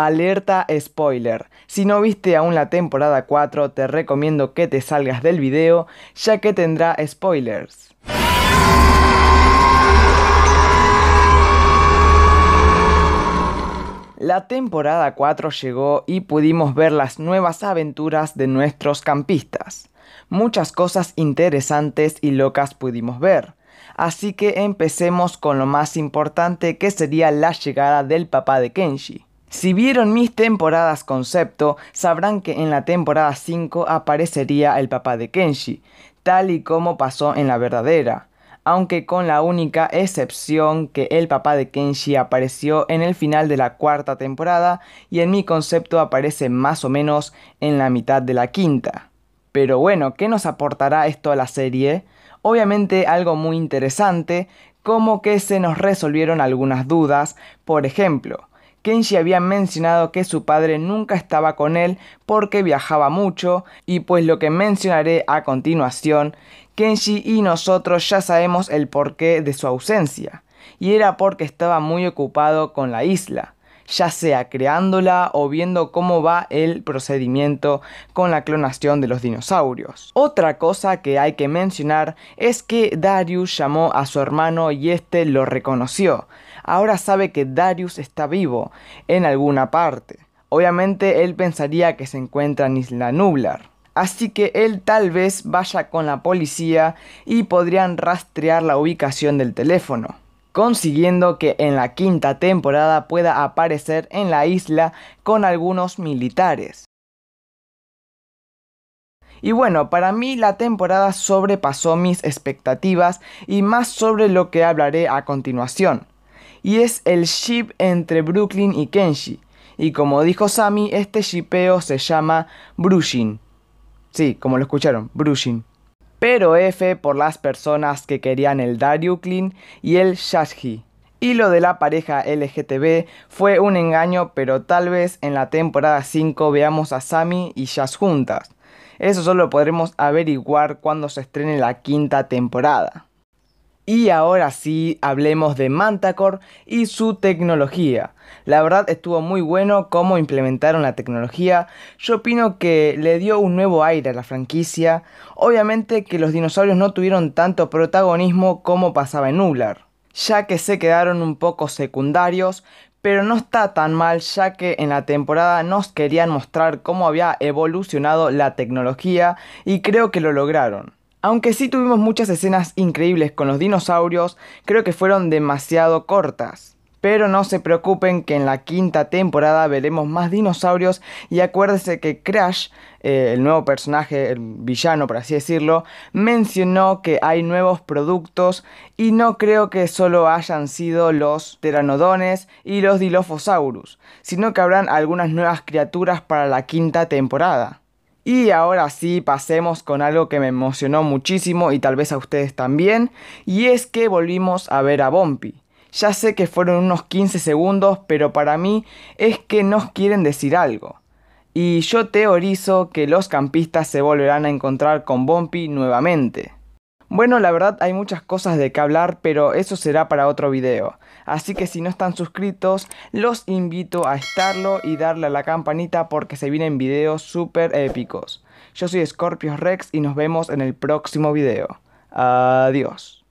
Alerta spoiler. Si no viste aún la temporada 4, te recomiendo que te salgas del video, ya que tendrá spoilers. La temporada 4 llegó y pudimos ver las nuevas aventuras de nuestros campistas. Muchas cosas interesantes y locas pudimos ver. Así que empecemos con lo más importante que sería la llegada del papá de Kenshi. Si vieron mis temporadas concepto, sabrán que en la temporada 5 aparecería el papá de Kenshi, tal y como pasó en la verdadera, aunque con la única excepción que el papá de Kenshi apareció en el final de la cuarta temporada y en mi concepto aparece más o menos en la mitad de la quinta. Pero bueno, ¿qué nos aportará esto a la serie? Obviamente algo muy interesante, como que se nos resolvieron algunas dudas, por ejemplo, Kenji había mencionado que su padre nunca estaba con él porque viajaba mucho y pues lo que mencionaré a continuación, Kenshi y nosotros ya sabemos el porqué de su ausencia y era porque estaba muy ocupado con la isla ya sea creándola o viendo cómo va el procedimiento con la clonación de los dinosaurios. Otra cosa que hay que mencionar es que Darius llamó a su hermano y este lo reconoció. Ahora sabe que Darius está vivo en alguna parte. Obviamente él pensaría que se encuentra en Isla Nublar así que él tal vez vaya con la policía y podrían rastrear la ubicación del teléfono consiguiendo que en la quinta temporada pueda aparecer en la isla con algunos militares. Y bueno, para mí la temporada sobrepasó mis expectativas y más sobre lo que hablaré a continuación. Y es el ship entre Brooklyn y Kenshi. Y como dijo Sammy, este shipeo se llama Brushin. Sí, como lo escucharon, Brushin pero F por las personas que querían el Dariuklin y el Shashji. Y lo de la pareja LGTB fue un engaño, pero tal vez en la temporada 5 veamos a Sami y Shash juntas. Eso solo podremos averiguar cuando se estrene la quinta temporada. Y ahora sí, hablemos de Mantacore y su tecnología. La verdad estuvo muy bueno cómo implementaron la tecnología. Yo opino que le dio un nuevo aire a la franquicia. Obviamente que los dinosaurios no tuvieron tanto protagonismo como pasaba en Ular. ya que se quedaron un poco secundarios, pero no está tan mal ya que en la temporada nos querían mostrar cómo había evolucionado la tecnología y creo que lo lograron. Aunque sí tuvimos muchas escenas increíbles con los dinosaurios, creo que fueron demasiado cortas. Pero no se preocupen que en la quinta temporada veremos más dinosaurios y acuérdense que Crash, eh, el nuevo personaje, el villano por así decirlo, mencionó que hay nuevos productos y no creo que solo hayan sido los teranodones y los dilophosaurus, sino que habrán algunas nuevas criaturas para la quinta temporada. Y ahora sí, pasemos con algo que me emocionó muchísimo y tal vez a ustedes también, y es que volvimos a ver a Bompi. Ya sé que fueron unos 15 segundos, pero para mí es que nos quieren decir algo. Y yo teorizo que los campistas se volverán a encontrar con Bompi nuevamente. Bueno, la verdad hay muchas cosas de qué hablar, pero eso será para otro video. Así que si no están suscritos, los invito a estarlo y darle a la campanita porque se vienen videos súper épicos. Yo soy Scorpios Rex y nos vemos en el próximo video. Adiós.